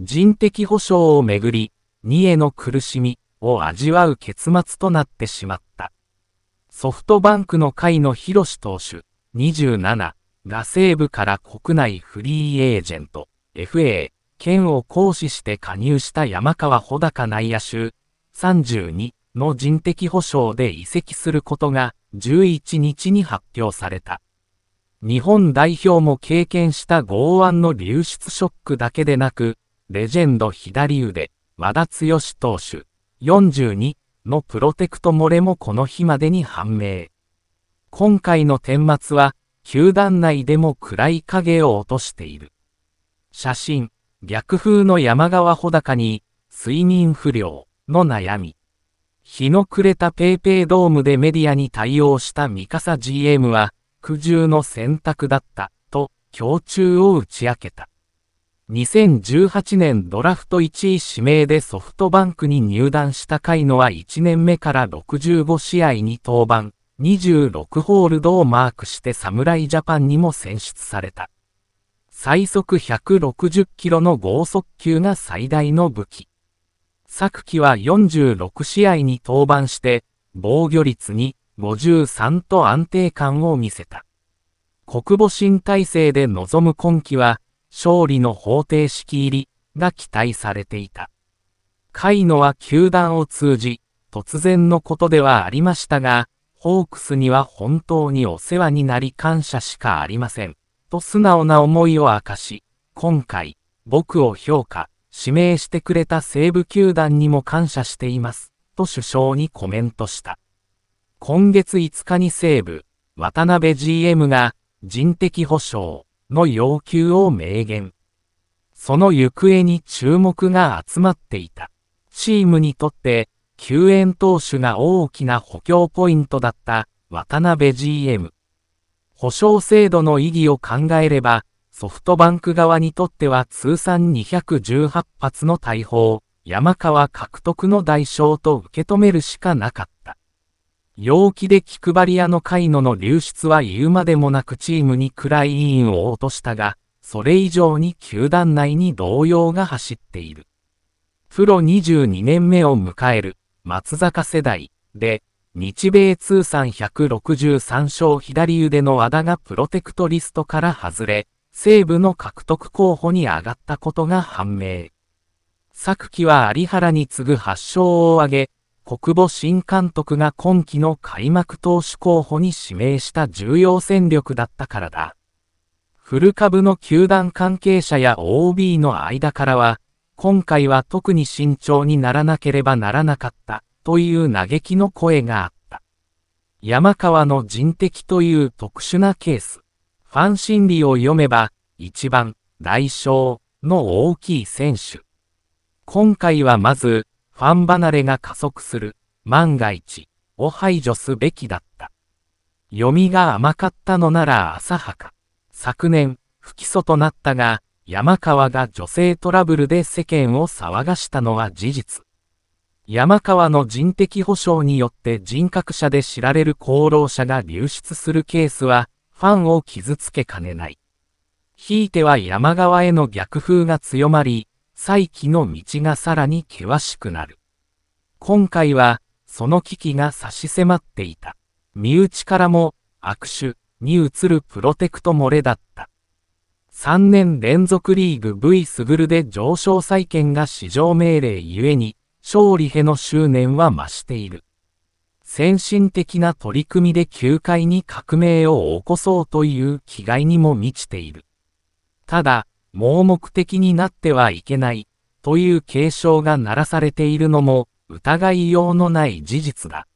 人的保障をめぐり、にへの苦しみを味わう結末となってしまった。ソフトバンクの会の広志投手、27が西部から国内フリーエージェント、FA、県を行使して加入した山川穂高内野手、32の人的保障で移籍することが11日に発表された。日本代表も経験した剛腕の流出ショックだけでなく、レジェンド左腕、和田剛投手、42のプロテクト漏れもこの日までに判明。今回の顛末は、球団内でも暗い影を落としている。写真、逆風の山川穂高に、睡眠不良の悩み。日の暮れたペイペイドームでメディアに対応した三笠 GM は、苦渋の選択だった、と、胸中を打ち明けた。2018年ドラフト1位指名でソフトバンクに入団した回野は1年目から65試合に登板、26ホールドをマークして侍ジャパンにも選出された。最速160キロの豪速球が最大の武器。昨季は46試合に登板して、防御率に53と安定感を見せた。国母新体制で臨む今季は、勝利の方程式入りが期待されていた。カイノは球団を通じ、突然のことではありましたが、ホークスには本当にお世話になり感謝しかありません。と素直な思いを明かし、今回、僕を評価、指名してくれた西部球団にも感謝しています。と首相にコメントした。今月5日に西部、渡辺 GM が人的保障、の要求を明言。その行方に注目が集まっていた。チームにとって、救援投手が大きな補強ポイントだった渡辺 GM。保証制度の意義を考えれば、ソフトバンク側にとっては通算218発の大砲、山川獲得の代償と受け止めるしかなかった。陽気で気配り屋のカイノの流出は言うまでもなくチームに暗い委員を落としたが、それ以上に球団内に動揺が走っている。プロ22年目を迎える松坂世代で、日米通算163勝左腕の和田がプロテクトリストから外れ、西部の獲得候補に上がったことが判明。昨季は有原に次ぐ8勝を挙げ、国母新監督が今季の開幕投手候補に指名した重要戦力だったからだ。古株の球団関係者や OB の間からは、今回は特に慎重にならなければならなかったという嘆きの声があった。山川の人的という特殊なケース。ファン心理を読めば、一番、代償の大きい選手。今回はまず、ファン離れが加速する、万が一、を排除すべきだった。読みが甘かったのなら浅はか。昨年、不起訴となったが、山川が女性トラブルで世間を騒がしたのは事実。山川の人的保障によって人格者で知られる功労者が流出するケースは、ファンを傷つけかねない。ひいては山川への逆風が強まり、再起の道がさらに険しくなる。今回は、その危機が差し迫っていた。身内からも、握手に移るプロテクト漏れだった。3年連続リーグ V スグルで上昇再建が市場命令ゆえに、勝利への執念は増している。先進的な取り組みで球界に革命を起こそうという気概にも満ちている。ただ、盲目的になってはいけない、という警鐘が鳴らされているのも疑いようのない事実だ。